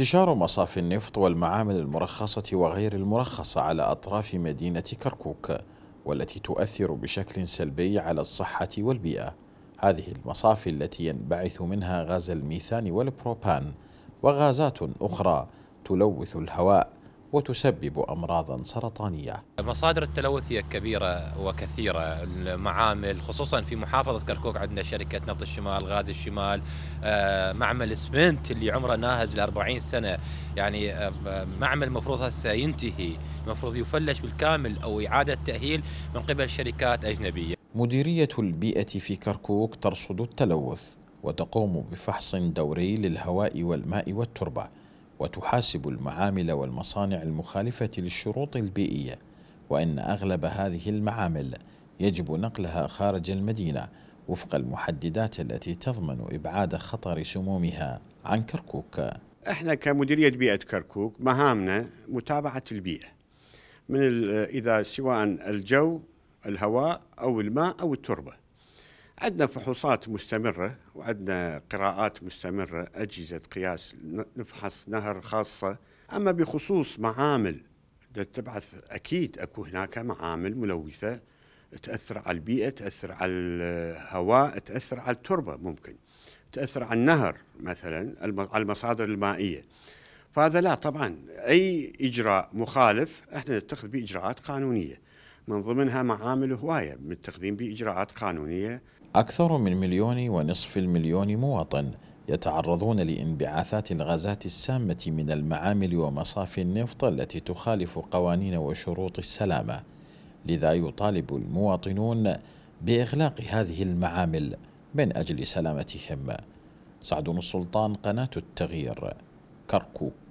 انتشار مصافي النفط والمعامل المرخصة وغير المرخصة على أطراف مدينة كركوك والتي تؤثر بشكل سلبي على الصحة والبيئة هذه المصافي التي ينبعث منها غاز الميثان والبروبان وغازات أخرى تلوث الهواء وتسبب أمراضا سرطانية مصادر التلوث هي كبيرة وكثيرة المعامل خصوصا في محافظة كركوك عندنا شركة نفط الشمال غاز الشمال آه، معمل اسمنت اللي عمره ناهز ل 40 سنة يعني آه، معمل مفروض هسه ينتهي المفروض يفلش بالكامل أو إعادة تأهيل من قبل شركات أجنبية مديرية البيئة في كركوك ترصد التلوث وتقوم بفحص دوري للهواء والماء والتربه وتحاسب المعامل والمصانع المخالفة للشروط البيئية وإن أغلب هذه المعامل يجب نقلها خارج المدينة وفق المحددات التي تضمن إبعاد خطر سمومها عن كركوك احنا كمديرية بيئة كركوك مهامنا متابعة البيئة من إذا سواء الجو الهواء أو الماء أو التربة عندنا فحوصات مستمرة وعندنا قراءات مستمرة أجهزة قياس نفحص نهر خاصة أما بخصوص معامل تبعث أكيد أكو هناك معامل ملوثة تأثر على البيئة تأثر على الهواء تأثر على التربة ممكن تأثر على النهر مثلا على المصادر المائية فهذا لا طبعا أي إجراء مخالف احنا نتخذ بإجراءات قانونية من ضمنها معامل هواية متخذين بإجراءات قانونية أكثر من مليون ونصف المليون مواطن يتعرضون لانبعاثات الغازات السامة من المعامل ومصافي النفط التي تخالف قوانين وشروط السلامة لذا يطالب المواطنون بإغلاق هذه المعامل من أجل سلامتهم سعد السلطان قناة التغيير كركوك